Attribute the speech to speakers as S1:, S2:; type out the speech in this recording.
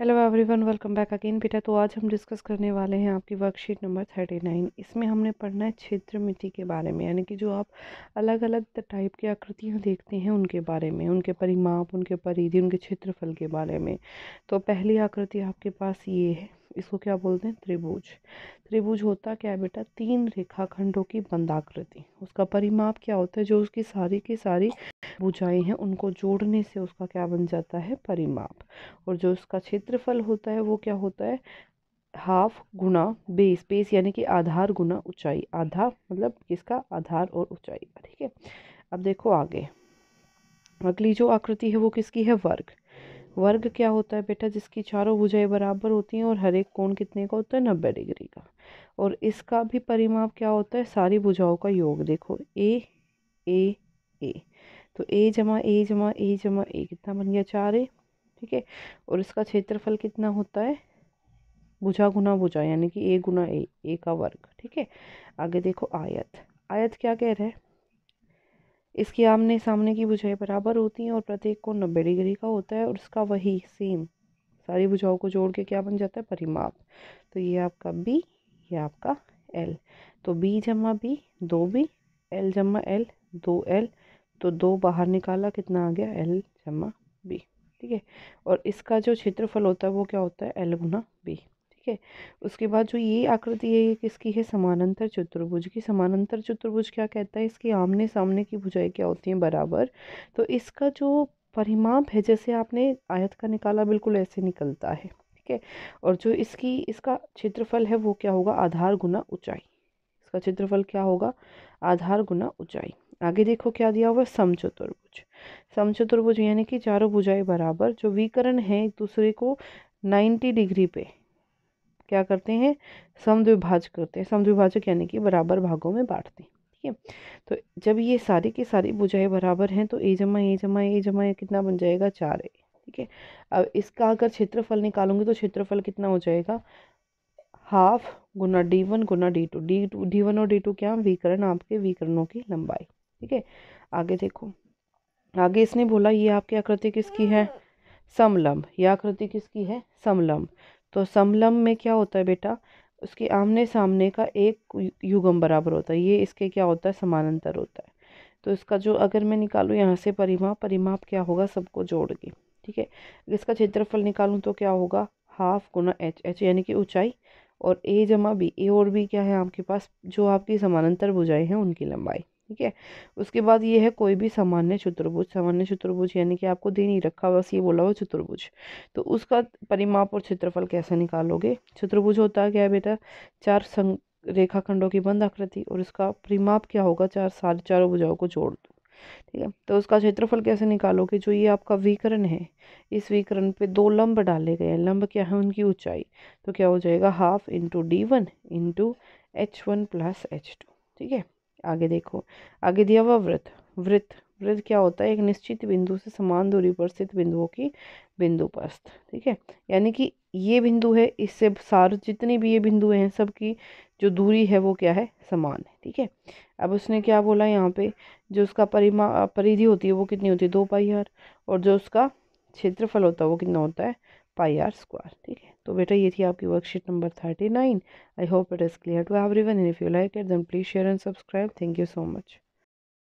S1: hello everyone welcome back again बेटा तो आज हम डिस्कस करने वाले हैं आपकी वर्कशीट नंबर थर्टी नाइन इसमें हमने पढ़ना है क्षेत्र मिट्टी के बारे में यानी कि जो आप अलग अलग टाइप की आकृतियाँ देखते हैं उनके बारे में उनके परिमाप उनके परिधि उनके क्षेत्रफल के बारे में तो पहली आकृति आपके पास ये है इसको क्या बोलते हैं त्रिभुज त्रिभुज होता क्या है बेटा तीन रेखाखंडों की बंदाकृति उसका परिमाप क्या होता है जो उसकी सारी की सारी भुजाएं हैं उनको जोड़ने से उसका क्या बन जाता है परिमाप और जो उसका क्षेत्रफल होता है वो क्या होता है हाफ गुना बेस बेस यानी कि आधार गुना ऊंचाई आधा मतलब किसका आधार और ऊंचाई ठीक है अब देखो आगे अगली जो आकृति है वो किसकी है वर्ग वर्ग क्या होता है बेटा जिसकी चारों भुजाएं बराबर होती हैं और हर एक कोण कितने का होता है नब्बे डिग्री का और इसका भी परिमाप क्या होता है सारी भुजाओं का योग देखो ए ए ए तो ए जमा ए जमा ए जमा ए कितना बन गया चार ए ठीक है और इसका क्षेत्रफल कितना होता है भुजा गुना भुजा यानी कि ए गुना ए ए का वर्ग ठीक है आगे देखो आयत आयत क्या कह रहा है इसकी आमने सामने की भुजाएं बराबर होती हैं और प्रत्येक को नब्बे डिग्री का होता है और इसका वही सेम सारी भुजाओं को जोड़ के क्या बन जाता है परिमाप तो ये आपका बी ये आपका एल तो बी जमा बी दो बी एल जमा एल दो एल तो दो बाहर निकाला कितना आ गया एल जमा बी ठीक है और इसका जो क्षेत्रफल होता है वो क्या होता है एल गुना बी है उसके बाद जो ये आकृति है ये किसकी है समानांतर चतुर्भुज की समानांतर चतुर्भुज क्या कहता है इसकी आमने सामने की भुजाएं क्या होती हैं बराबर तो इसका जो परिमाप है जैसे आपने आयत का निकाला बिल्कुल ऐसे निकलता है ठीक है और जो इसकी इसका क्षेत्रफल है वो क्या होगा आधार गुना ऊंचाई इसका क्षेत्रफल क्या होगा आधार गुना ऊंचाई आगे देखो क्या दिया हुआ समचतुर्भुज समचतुर्भुज यानी कि चारों भुजाएं बराबर जो विकर्ण है एक दूसरे को 90 डिग्री पे क्या करते हैं समद्विभाज करते हैं समद्विभाजक यानी कि बराबर भागों में बांटते हैं ठीक है तो जब ये सारी की सारी भुजाएं बराबर हैं तो ए जमा ए जमा ए जमा ए कितना बन जाएगा चार ए ठीक है अब इसका अगर क्षेत्रफल निकालूंगी तो क्षेत्रफल कितना हो जाएगा हाफ गुना डी वन गुना D two D two D one और डी टू क्या विकरण आपके विकरणों की लंबाई ठीक है आगे देखो आगे इसने बोला ये आपकी आकृति किसकी है समलंब यह आकृति किसकी है समलंब तो समलम में क्या होता है बेटा उसके आमने सामने का एक युगम बराबर होता है ये इसके क्या होता है समानांतर होता है तो इसका जो अगर मैं निकालूँ यहाँ से परिमाप परिमाप क्या होगा सबको जोड़ के ठीक है इसका क्षेत्रफल निकालूँ तो क्या होगा हाफ गुना एच एच यानी कि ऊंचाई और ए जमा बी ए और बी क्या है आपके पास जो आपकी समानांतर भुजाएं हैं उनकी लंबाई ठीक है उसके बाद ये है कोई भी सामान्य चतुर्भुज सामान्य चतुर्भुज यानी कि आपको दे नहीं रखा बस ये बोला हुआ चतुर्भुज तो उसका परिमाप और क्षेत्रफल कैसे निकालोगे चतुर्भुज होता है क्या है बेटा चार संग रेखाखंडों की बंद आकृति और इसका परिमाप क्या होगा चार सारे चारों भुजाओं को जोड़ दो ठीक है तो उसका क्षेत्रफल कैसे निकालोगे जो ये आपका विकरण है इस विकरण पे दो लंब डाले गए हैं लंब क्या है उनकी ऊंचाई तो क्या हो जाएगा half into D one into H one plus H two ठीक है आगे देखो आगे दिया हुआ वृत्त वृत्त वृत्त क्या होता है एक निश्चित बिंदु से समान दूरी पर स्थित बिंदुओं की बिंदु पस्त ठीक है यानी कि ये बिंदु है इससे सार जितने भी ये बिंदु हैं सबकी जो दूरी है वो क्या है समान है ठीक है अब उसने क्या बोला यहाँ पे जो उसका परिमा परिधि होती है वो कितनी होती है दो पाई आर और जो उसका क्षेत्रफल होता है वो कितना होता है पाई आर स्क्वायर ठीक है तो बेटा ये थी आपकी worksheet number thirty nine I hope it is clear to everyone if you like it then please share and subscribe thank you so much